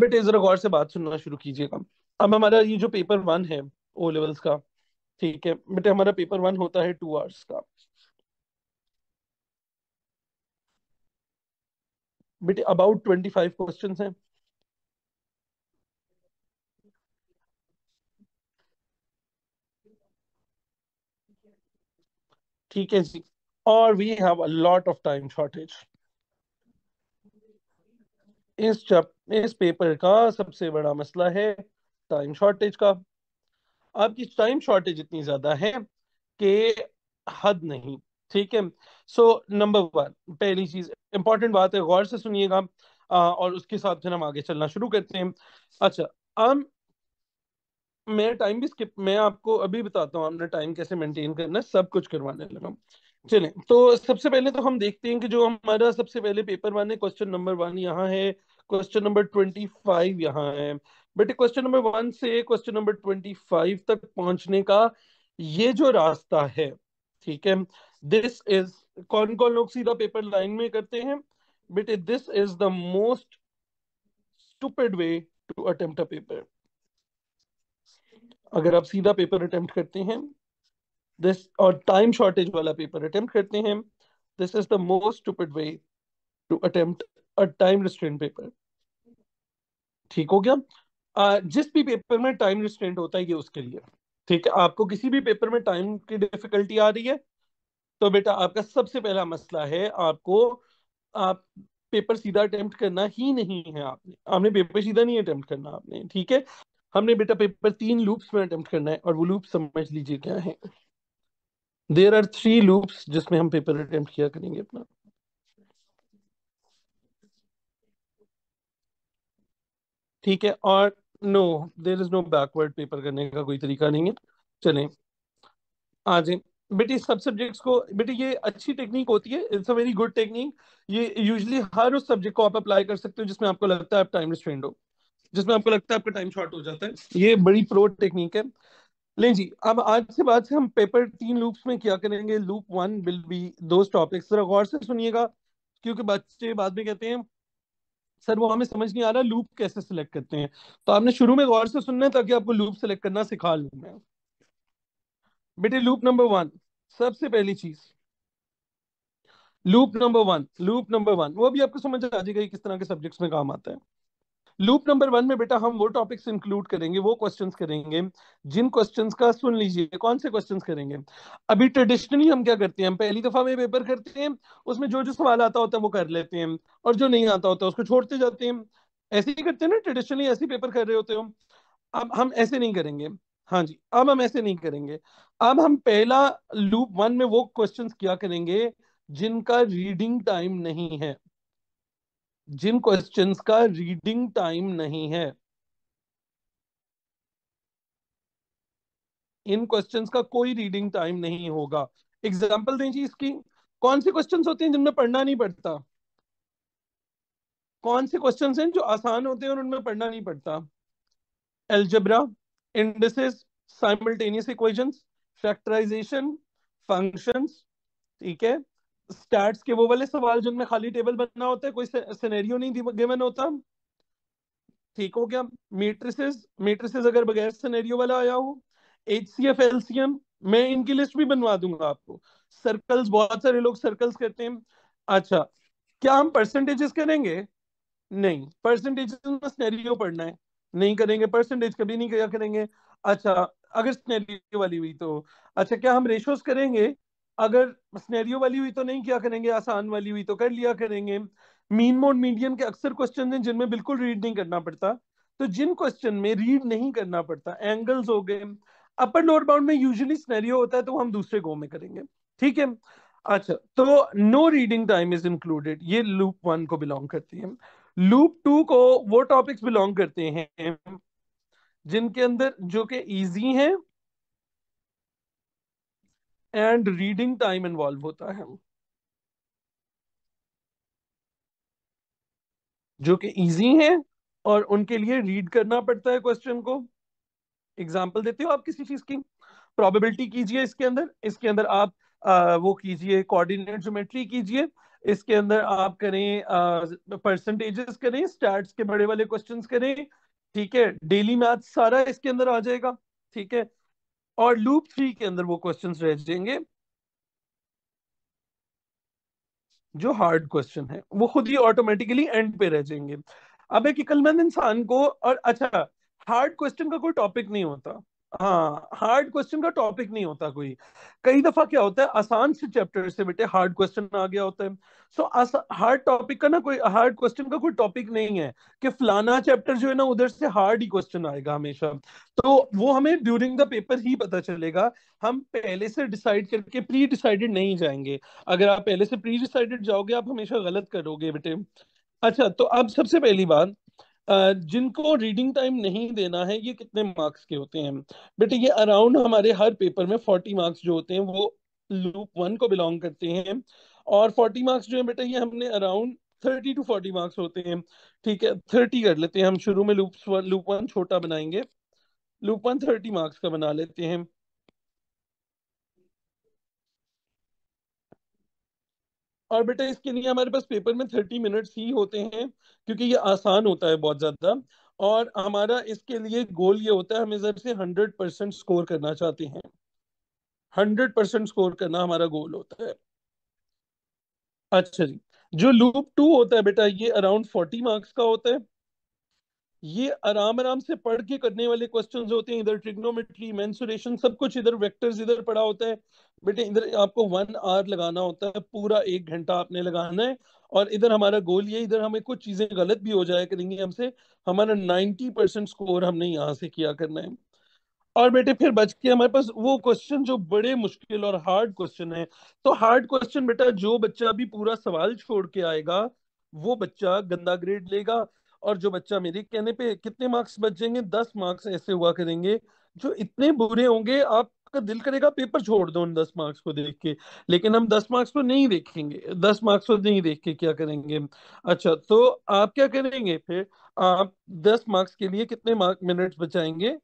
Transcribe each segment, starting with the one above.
बेटे जरा गौर से बात सुनना शुरू कीजिएगा अब हमारा ये जो पेपर वन है ओ लेवल्स का ठीक है बेटे हमारा पेपर वन होता है टू आवर्स का बेटे अबाउट ट्वेंटी फाइव क्वेश्चन है ठीक है जी और we have a lot of time shortage इस चैप्टर इस पेपर का सबसे बड़ा मसला है टाइम शॉर्टेज का आपकी टाइम शॉर्टेज इतनी ज्यादा है कि हद नहीं ठीक है सो नंबर वन पहली चीज इंपॉर्टेंट बात है गौर से सुनिएगा और उसके साथ फिर हम आगे चलना शुरू करते हैं अच्छा हम मैं टाइम भी स्किप मैं आपको अभी बताता हूँ टाइम कैसे मेंटेन करना सब कुछ करवाने लगा चलें तो सबसे पहले तो हम देखते हैं कि जो हमारा सबसे पहले पेपर वन है क्वेश्चन नंबर वन यहाँ है क्वेश्चन नंबर ट्वेंटी फाइव यहाँ है बेटे क्वेश्चन नंबर वन से क्वेश्चन नंबर ट्वेंटी फाइव तक पहुंचने का ये जो रास्ता है ठीक है दिस इज कौन कौन लोग सीधा पेपर लाइन में करते हैं बेटे this is the most stupid way to attempt a paper अगर आप सीधा पेपर अटेम्प्ट करते हैं दिस और टाइम शॉर्टेज वाला पेपर अटेम्प्ट करते हैं this is the most stupid way to attempt a time restraint paper ठीक हो गया जिस भी पेपर में टाइम रिस्ट्रेंट होता है ये उसके लिए ठीक है आपको किसी भी पेपर में टाइम की डिफिकल्टी आ रही है तो बेटा आपका सबसे पहला मसला है आपको आप पेपर सीधा अटेम्प्ट करना ही नहीं है आपने आपने पेपर सीधा नहीं अटेम्प्ट करना आपने ठीक है हमने बेटा पेपर तीन लूप्स में अटेम्प्ट करना है और वो लूप समझ लीजिए क्या है देर आर थ्री लूप्स जिसमें हम पेपर अटेम्प्ट किया करेंगे अपना ठीक है और no there is no backward paper करने का कोई तरीका नहीं है चले आ जाए बेटे सब सब्जेक्ट्स को बेटे ये अच्छी टेक्निक होती है it's a very good technique ये यूजली हर उस सब्जेक्ट को आप अप्लाई कर सकते हो जिसमें आपको लगता है आप टाइम रिस्ट्रेंड हो जिसमें आपको लगता है आपका टाइम शॉर्ट हो जाता है ये बड़ी प्रो टेक्निक है लें जी अब आज से बाद से हम पेपर तीन लूप्स में क्या करेंगे लूप वन विल बी दो टॉपिक्स गौर से सुनिएगा क्योंकि बच्चे बाद में कहते हैं सर वो हमें समझ नहीं आ रहा लूप कैसे सिलेक्ट करते हैं तो आपने शुरू में गौर से सुनना है ताकि आपको लूप सिलेक्ट करना सिखा लू मैं बेटे लूप नंबर वन सबसे पहली चीज loop number one loop number one वो भी आपको समझ आ जाएगा किस तरह के सब्जेक्ट्स में काम आता है लूप नंबर वन में बेटा हम वो टॉपिक्स इंक्लूड करेंगे वो क्वेश्चंस करेंगे जिन क्वेश्चंस का सुन लीजिए कौन से क्वेश्चंस करेंगे अभी ट्रेडिशनली हम क्या करते हैं हम पहली दफा में पेपर करते हैं उसमें जो जो सवाल आता होता है वो कर लेते हैं और जो नहीं आता होता उसको छोड़ते जाते हैं ऐसे ही करते हैं ना ट्रेडिशनली ऐसे पेपर कर रहे होते हो अब हम ऐसे नहीं करेंगे हाँ जी अब हम ऐसे नहीं करेंगे अब हम पहला लूप वन में वो क्वेश्चंस क्या करेंगे जिनका रीडिंग टाइम नहीं है जिन क्वेश्चंस का रीडिंग टाइम नहीं है इन क्वेश्चंस का कोई रीडिंग टाइम नहीं होगा एग्जाम्पल दें जी इसकी कौन से क्वेश्चंस होते हैं जिनमें पढ़ना नहीं पड़ता कौन से क्वेश्चंस हैं जो आसान होते हैं और उनमें पढ़ना नहीं पड़ता algebra indices simultaneous equations factorisation functions ठीक है स्टैट्स के वो वाले सवाल जिनमें खाली टेबल बनना होता है कोई सिनेरियो नहीं गिवन होता ठीक हो गया मेट्रिसेस मेट्रिसेस अगर बगैर सिनेरियो वाला आया हो एचसीएफ एलसीएम मैं इनकी लिस्ट भी बनवा दूंगा आपको सर्कल्स बहुत सारे लोग सर्कल्स करते हैं अच्छा क्या हम परसेंटेजेस करेंगे नहीं परसेंटेजेस में सिनेरियो पढ़ना है नहीं करेंगे परसेंटेज कभी नहीं क्या करेंगे अच्छा अगर सिनेरियो वाली हुई तो अच्छा क्या हम रेशोस करेंगे अगर स्नेरियो वाली हुई तो नहीं किया करेंगे आसान वाली हुई तो कर लिया करेंगे मीन मोड मीडियम के अक्सर क्वेश्चन हैं जिनमें बिल्कुल रीड नहीं करना पड़ता तो जिन क्वेश्चन में रीड नहीं करना पड़ता एंगल्स हो गए अपर लोअर बाउंड में यूजुअली स्नेरियो होता है तो हम दूसरे गो में करेंगे ठीक है अच्छा तो no reading time is included ये लूप वन को बिलोंग करती है लूप टू को वो टॉपिक्स बिलोंग करते हैं जिनके अंदर जो कि इजी हैं एंड रीडिंग टाइम इन्वॉल्व होता है जो कि इजी है और उनके लिए रीड करना पड़ता है क्वेश्चन को एग्जांपल देते हो आप किसी चीज की प्रोबेबिलिटी कीजिए इसके अंदर इसके अंदर आप आ, वो कीजिए कोऑर्डिनेट ज्योमेट्री कीजिए इसके अंदर आप करें परसेंटेजेस करें स्टैट्स के बड़े वाले क्वेश्चंस करें ठीक है डेली मैथ सारा इसके अंदर आ जाएगा ठीक है और लूप थ्री के अंदर वो क्वेश्चन रह जाएंगे जो हार्ड क्वेश्चन है वो खुद ही ऑटोमेटिकली एंड पे रह जाएंगे अब एक इकलमंद इंसान को और अच्छा हार्ड क्वेश्चन का कोई टॉपिक नहीं होता हाँ हार्ड क्वेश्चन का टॉपिक नहीं होता कोई कई दफा क्या होता है आसान से चैप्टर से बेटे हार्ड क्वेश्चन आ गया होता है सो हार्ड टॉपिक का ना कोई हार्ड क्वेश्चन का कोई टॉपिक नहीं है कि फलाना चैप्टर जो है ना उधर से हार्ड ही क्वेश्चन आएगा हमेशा तो वो हमें ड्यूरिंग द पेपर ही पता चलेगा हम पहले से डिसाइड करके प्री डिसाइडेड नहीं जाएंगे अगर आप पहले से प्री डिसाइडेड जाओगे आप हमेशा गलत करोगे बेटे अच्छा तो अब सबसे पहली बात जिनको रीडिंग टाइम नहीं देना है ये कितने मार्क्स के होते हैं बेटे ये अराउंड हमारे हर पेपर में फोर्टी मार्क्स जो होते हैं वो लूप वन को बिलोंग करते हैं और फोर्टी मार्क्स जो है बेटा ये हमने around thirty to forty marks होते हैं ठीक है थर्टी कर लेते हैं हम शुरू में लूप लूप वन छोटा बनाएंगे लूप वन थर्टी मार्क्स का बना लेते हैं और बेटा इसके लिए हमारे पास पेपर में थर्टी मिनट्स ही होते हैं क्योंकि ये आसान होता है बहुत ज्यादा और हमारा इसके लिए गोल ये होता है हम इधर से हंड्रेड परसेंट स्कोर करना चाहते हैं हंड्रेड परसेंट स्कोर करना हमारा गोल होता है अच्छा जी जो लूप टू होता है बेटा ये अराउंड फोर्टी मार्क्स का होता है ये आराम आराम से पढ़ के करने वाले क्वेश्चन होते हैं इधर ट्रिग्नोमेट्री मेंसुरेशन सब कुछ इधर वेक्टर्स इधर पढ़ा होता है बेटे इधर आपको वन आवर लगाना होता है पूरा एक घंटा आपने लगाना है और इधर हमारा गोल ये इधर हमें कुछ चीजें गलत भी हो जाया करेंगे हमसे हमारा नाइन्टी परसेंट स्कोर हमने यहाँ से किया करना है और बेटे फिर बच के हमारे पास वो क्वेश्चन जो बड़े मुश्किल और हार्ड क्वेश्चन है तो हार्ड क्वेश्चन बेटा जो बच्चा अभी पूरा सवाल छोड़ के आएगा वो बच्चा गंदा ग्रेड लेगा और जो बच्चा मेरे कहने पे कितने मार्क्स बच जाएंगे दस मार्क्स ऐसे हुआ करेंगे जो इतने बुरे होंगे आप आपका दिल करेगा पेपर छोड़ दो उन दस मार्क्स को देख के लेकिन हम दस मार्क्स को नहीं देखेंगे दस मार्क्स तो नहीं देख के क्या करेंगे अच्छा तो आप क्या करेंगे फिर आप दस मार्क्स के लिए कितने मार्क मिनट्स बचाएंगे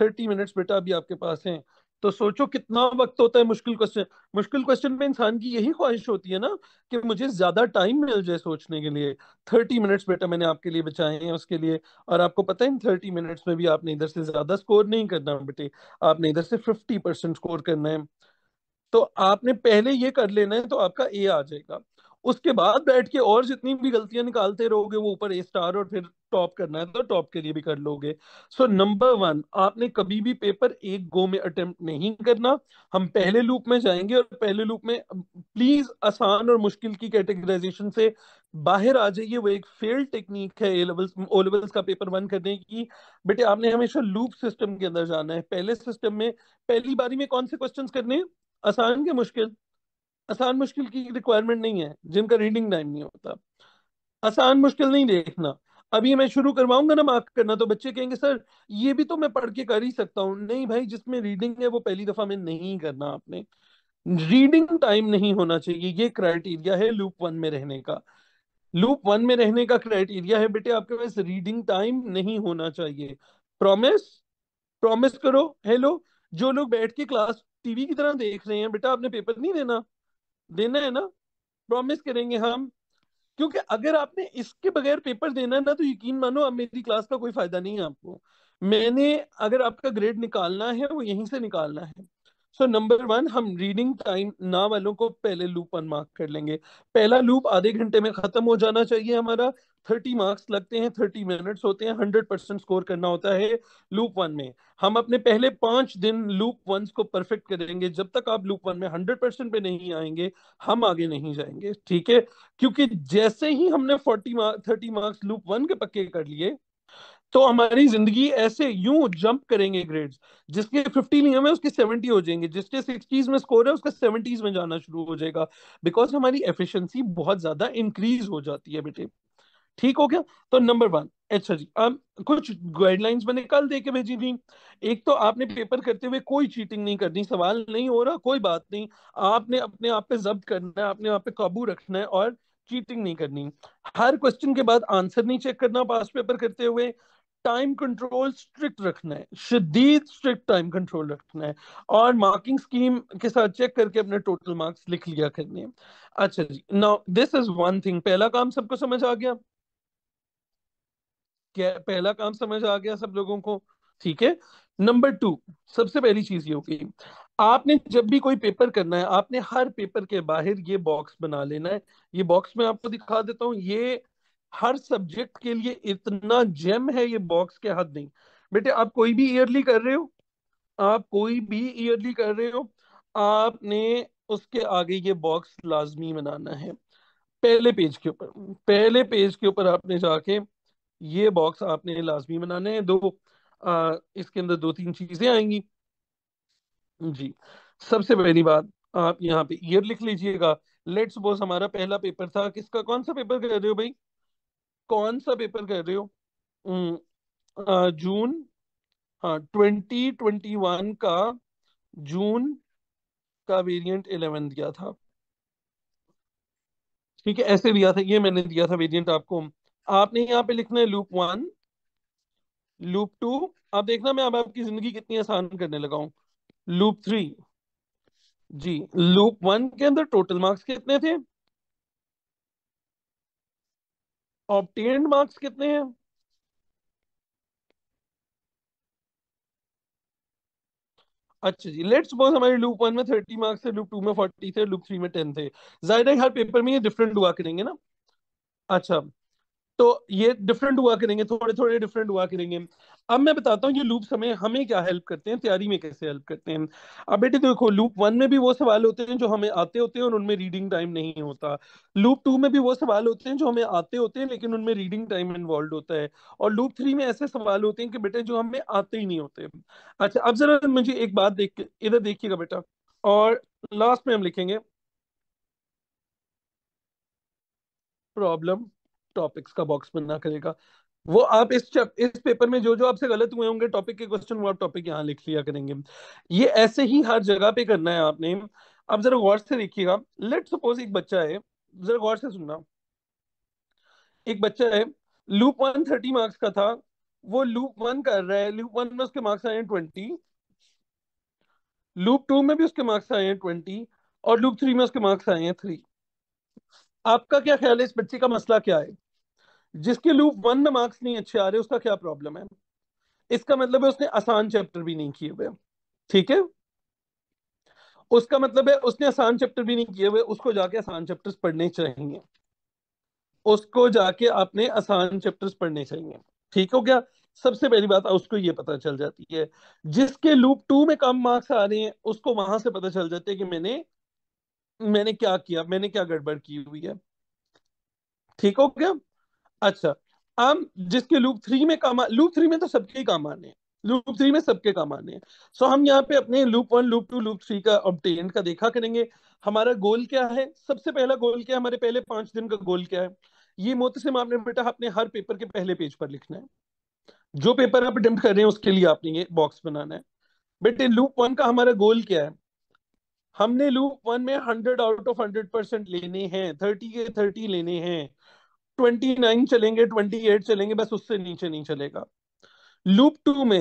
थर्टी मिनट्स बेटा अभी आपके पास हैं तो सोचो कितना वक्त होता है मुश्किल क्वेश्चन मुश्किल क्वेश्चन में इंसान की यही ख्वाहिश होती है ना कि मुझे ज्यादा टाइम मिल जाए सोचने के लिए थर्टी मिनट्स बेटा मैंने आपके लिए बचाए हैं उसके लिए और आपको पता है इन थर्टी मिनट्स में भी आपने इधर से ज्यादा स्कोर नहीं करना बेटे आपने इधर से फिफ्टी परसेंट स्कोर करना है तो आपने पहले ये कर लेना है तो आपका ए आ जाएगा उसके बाद बैठ के और जितनी भी गलतियां निकालते रहोगे वो ऊपर ए स्टार और फिर टॉप करना है तो टॉप के लिए भी कर लोगे सो नंबर वन आपने कभी भी पेपर एक गो में अटेम्प्ट नहीं करना हम पहले लूप में जाएंगे और पहले लूप में प्लीज आसान और मुश्किल की कैटेगराइजेशन से बाहर आ जाइए वो एक फेल्ड टेक्निक है ए लेवल्स ओ लेवल्स का पेपर वन करने की बेटे आपने हमेशा लूप सिस्टम के अंदर जाना है पहले सिस्टम में पहली बारी में कौन से क्वेश्चन करने आसान के मुश्किल आसान मुश्किल की रिक्वायरमेंट नहीं है जिनका रीडिंग टाइम नहीं होता आसान मुश्किल नहीं देखना अभी मैं शुरू करवाऊंगा ना मार्क करना तो बच्चे कहेंगे सर ये भी तो मैं पढ़ के कर ही सकता हूँ नहीं भाई जिसमें रीडिंग है वो पहली दफा में नहीं करना आपने रीडिंग टाइम नहीं होना चाहिए ये क्राइटेरिया है लूप वन में रहने का लूप वन में रहने का क्राइटेरिया है बेटे आपके पास रीडिंग टाइम नहीं होना चाहिए प्रॉमिस प्रॉमिस करो हेलो जो लोग बैठ के क्लास टीवी की तरह देख रहे हैं बेटा आपने पेपर नहीं देना देना है ना प्रॉमिस करेंगे हम क्योंकि अगर आपने इसके बगैर पेपर देना है ना तो यकीन मानो अब मेरी क्लास का कोई फायदा नहीं है आपको मैंने अगर आपका ग्रेड निकालना है वो यहीं से निकालना है सो नंबर वन हम रीडिंग टाइम ना वालों को पहले लूप अनमार्क कर लेंगे पहला लूप आधे घंटे में खत्म हो जाना चाहिए हमारा थर्टी मार्क्स लगते हैं थर्टी मिनट्स होते हैं हंड्रेड परसेंट स्कोर करना होता है लूप वन में हम अपने पहले पांच दिन लूप वन को परफेक्ट करेंगे जब तक आप लूप वन में हंड्रेड परसेंट पे नहीं आएंगे हम आगे नहीं जाएंगे ठीक है क्योंकि जैसे ही हमने forty mark thirty marks loop one के पक्के कर लिए तो हमारी जिंदगी ऐसे यूं जंप करेंगे ग्रेड्स जिसके फिफ्टी लिए हमें उसके सेवेंटी हो जाएंगे जिसके सिक्सटीज में स्कोर है उसका सेवेंटीज में जाना शुरू हो जाएगा बिकॉज हमारी एफिशिएंसी बहुत ज्यादा इंक्रीज हो जाती है बेटे ठीक हो गया तो नंबर वन अच्छा जी अब कुछ गाइडलाइंस मैंने कल दे के भेजी थी एक तो आपने पेपर करते हुए कोई चीटिंग नहीं करनी सवाल नहीं हो रहा कोई बात नहीं आपने अपने आप पे जब्त करना है अपने आप पे काबू रखना है और चीटिंग नहीं करनी हर क्वेश्चन के बाद आंसर नहीं चेक करना पास पेपर करते हुए टाइम कंट्रोल स्ट्रिक्ट रखना है शदीद स्ट्रिक्ट टाइम कंट्रोल रखना है और मार्किंग स्कीम के साथ चेक करके अपने टोटल मार्क्स लिख लिया करने हैं अच्छा जी now this is one thing पहला काम सबको समझ आ गया क्या पहला काम समझ आ गया सब लोगों को ठीक है नंबर टू सबसे पहली चीज ये होगी आपने जब भी कोई पेपर करना है आपने हर पेपर के बाहर ये बॉक्स बना लेना है ये बॉक्स में आपको दिखा देता हूँ ये हर सब्जेक्ट के लिए इतना जेम है ये बॉक्स के हाथ नहीं बेटे आप कोई भी ईयरली कर रहे हो आप कोई भी ईयरली कर रहे हो आपने उसके आगे ये बॉक्स लाजमी बनाना है पहले पेज के ऊपर पहले पेज के ऊपर आपने जाके ये बॉक्स आपने लाजमी बनाने हैं दो आ, इसके अंदर दो तीन चीजें आएंगी जी सबसे पहली बात आप यहाँ पे ईयर लिख लीजिएगा लेट्स सपोज हमारा पहला पेपर था किसका कौन सा पेपर कर रहे हो भाई कौन सा पेपर कर रहे हो जून हाँ ट्वेंटी ट्वेंटी वन का जून का वेरिएंट इलेवन दिया था ठीक है ऐसे दिया था ये मैंने दिया था वेरिएंट आपको आपने यहाँ पे लिखना है लूप वन लूप टू आप देखना मैं अब आपकी जिंदगी कितनी आसान करने लगा हूं लूप थ्री जी लूप वन के अंदर टोटल मार्क्स कितने थे ऑप्टेन्ड मार्क्स कितने हैं अच्छा जी लेट्स सपोज हमारे लूप वन में थर्टी मार्क्स थे लूप टू में फोर्टी थे लूप थ्री में टेन थे जाहिर है हर पेपर में ये डिफरेंट हुआ करेंगे ना अच्छा तो ये डिफरेंट हुआ करेंगे थोड़े थोड़े डिफरेंट हुआ करेंगे अब मैं बताता हूँ ये लूप समय हमें क्या हेल्प करते हैं तैयारी में कैसे हेल्प करते हैं अब बेटे देखो लूप वन में भी वो सवाल होते हैं जो हमें आते होते हैं और उनमें रीडिंग टाइम नहीं होता लूप टू में भी वो सवाल होते हैं जो हमें आते होते हैं लेकिन उनमें रीडिंग टाइम इन्वॉल्व होता है और लूप थ्री में ऐसे सवाल होते हैं कि बेटे जो हमें आते ही नहीं होते अच्छा अब जरा मुझे एक बात देख इधर देखिएगा बेटा और लास्ट में हम लिखेंगे प्रॉब्लम टॉपिक्स का बॉक्स बनना करेगा वो आप इस चप, इस पेपर में जो जो आपसे गलत हुए होंगे टॉपिक के क्वेश्चन वो आप टॉपिक यहाँ लिख लिया करेंगे ये ऐसे ही हर जगह पे करना है आपने आप जरा गौर से देखिएगा लेट सपोज एक बच्चा है जरा गौर से सुनना एक बच्चा है लूप वन थर्टी मार्क्स का था वो लूप वन कर रहा है लूप वन में उसके मार्क्स आए हैं ट्वेंटी लूप टू में भी उसके मार्क्स आए हैं ट्वेंटी और लूप थ्री में उसके मार्क्स आए हैं थ्री आपका क्या ख्याल है इस बच्चे का मसला क्या है जिसके लूप वन में मार्क्स नहीं अच्छे आ रहे उसका क्या प्रॉब्लम है इसका मतलब है उसने आसान चैप्टर भी नहीं किए हुए ठीक है उसका मतलब है उसने आसान चैप्टर भी नहीं किए हुए उसको जाके आसान चैप्टर्स पढ़ने चाहिए उसको जाके आपने आसान चैप्टर्स पढ़ने चाहिए ठीक हो गया सबसे पहली बात उसको ये पता चल जाती है जिसके लूप टू में कम मार्क्स आ रहे हैं उसको वहां से पता चल जाता है कि मैंने मैंने क्या किया मैंने क्या गड़बड़ की हुई है ठीक हो गया अच्छा हम जिसके लूप थ्री में काम लूप थ्री में तो सबके ही काम आने लूप थ्री में सबके काम आने हैं सो हम यहाँ पे अपने loop one loop two loop three का ऑप्टेन का देखा करेंगे हमारा गोल क्या है सबसे पहला गोल क्या है हमारे पहले पांच दिन का गोल क्या है ये मोतसिम आपने बेटा अपने हर पेपर के पहले पेज पर लिखना है जो पेपर आप अटेम्प्ट कर रहे हैं उसके लिए आपने ये बॉक्स बनाना है बेटे लूप वन का हमारा गोल क्या है हमने लूप वन में hundred out of hundred percent लेने हैं थर्टी के थर्टी लेने हैं ट्वेंटी नाइन चलेंगे ट्वेंटी एट चलेंगे बस उससे नीचे नहीं चलेगा लूप टू में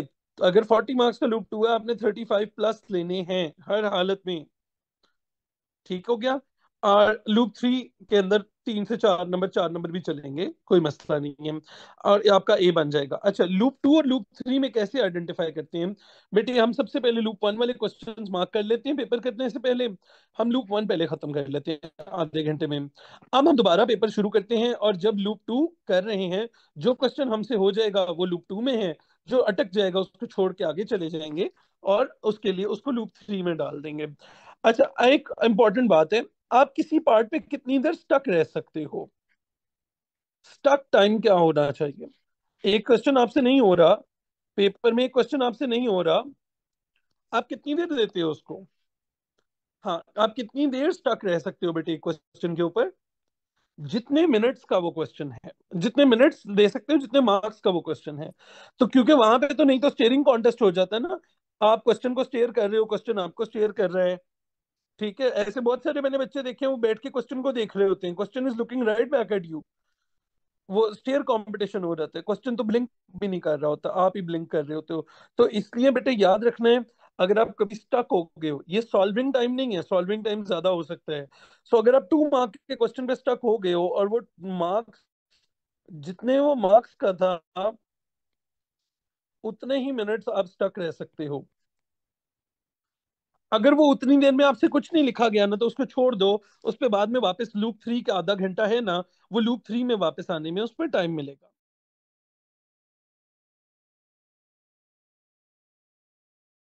अगर फोर्टी मार्क्स का लूप टू है आपने थर्टी फाइव प्लस लेने हैं हर हालत में ठीक हो गया लूप थ्री के अंदर तीन से चार नंबर चार नंबर भी चलेंगे कोई मसला नहीं है और आपका ए बन जाएगा अच्छा लूप टू और लूप थ्री में कैसे आइडेंटिफाई करते हैं बेटे हम सबसे पहले लूप वन वाले क्वेश्चन मार्क कर लेते हैं पेपर करने से पहले हम लूप वन पहले खत्म कर लेते हैं आधे घंटे में अब हम दोबारा पेपर शुरू करते हैं और जब लूप टू कर रहे हैं जो क्वेश्चन हमसे हो जाएगा वो लूप टू में है जो अटक जाएगा उसको छोड़ के आगे चले जाएंगे और उसके लिए उसको लूप थ्री में डाल देंगे अच्छा एक इम्पॉर्टेंट बात है आप किसी पार्ट पे कितनी देर स्टक रह सकते हो स्टक टाइम क्या होना चाहिए एक क्वेश्चन आपसे नहीं हो रहा पेपर में एक क्वेश्चन आपसे नहीं हो रहा आप कितनी देर देते हो उसको हाँ आप कितनी देर स्टक रह सकते हो बेटे क्वेश्चन के ऊपर जितने मिनट्स का वो क्वेश्चन है जितने मिनट्स दे सकते हो जितने मार्क्स का वो क्वेश्चन है तो क्योंकि वहां पे तो नहीं तो स्टेयरिंग कॉन्टेस्ट हो जाता है ना आप क्वेश्चन को स्टेयर कर रहे हो क्वेश्चन आपको स्टेयर कर रहा है ठीक है ऐसे बहुत सारे मैंने बच्चे देखे हैं वो बैठ के क्वेश्चन को देख रहे होते हैं question is looking right back at you वो स्टेयर कंपटीशन हो जाता है क्वेश्चन तो ब्लिंक भी नहीं कर रहा होता आप ही ब्लिंक कर रहे होते हो तो इसलिए बेटे याद रखना है अगर आप कभी स्टक हो गए हो ये सॉल्विंग टाइम नहीं है सॉल्विंग टाइम ज्यादा हो सकता है सो अगर आप टू मार्क के क्वेश्चन पे स्टक हो गए हो और वो मार्क्स जितने वो मार्क्स का था उतने ही मिनट्स आप स्टक रह सकते हो अगर वो उतनी देर में आपसे कुछ नहीं लिखा गया ना तो उसको छोड़ दो उस पर बाद में वापस लूप थ्री का आधा घंटा है ना वो लूप थ्री में वापस आने में उस पर टाइम मिलेगा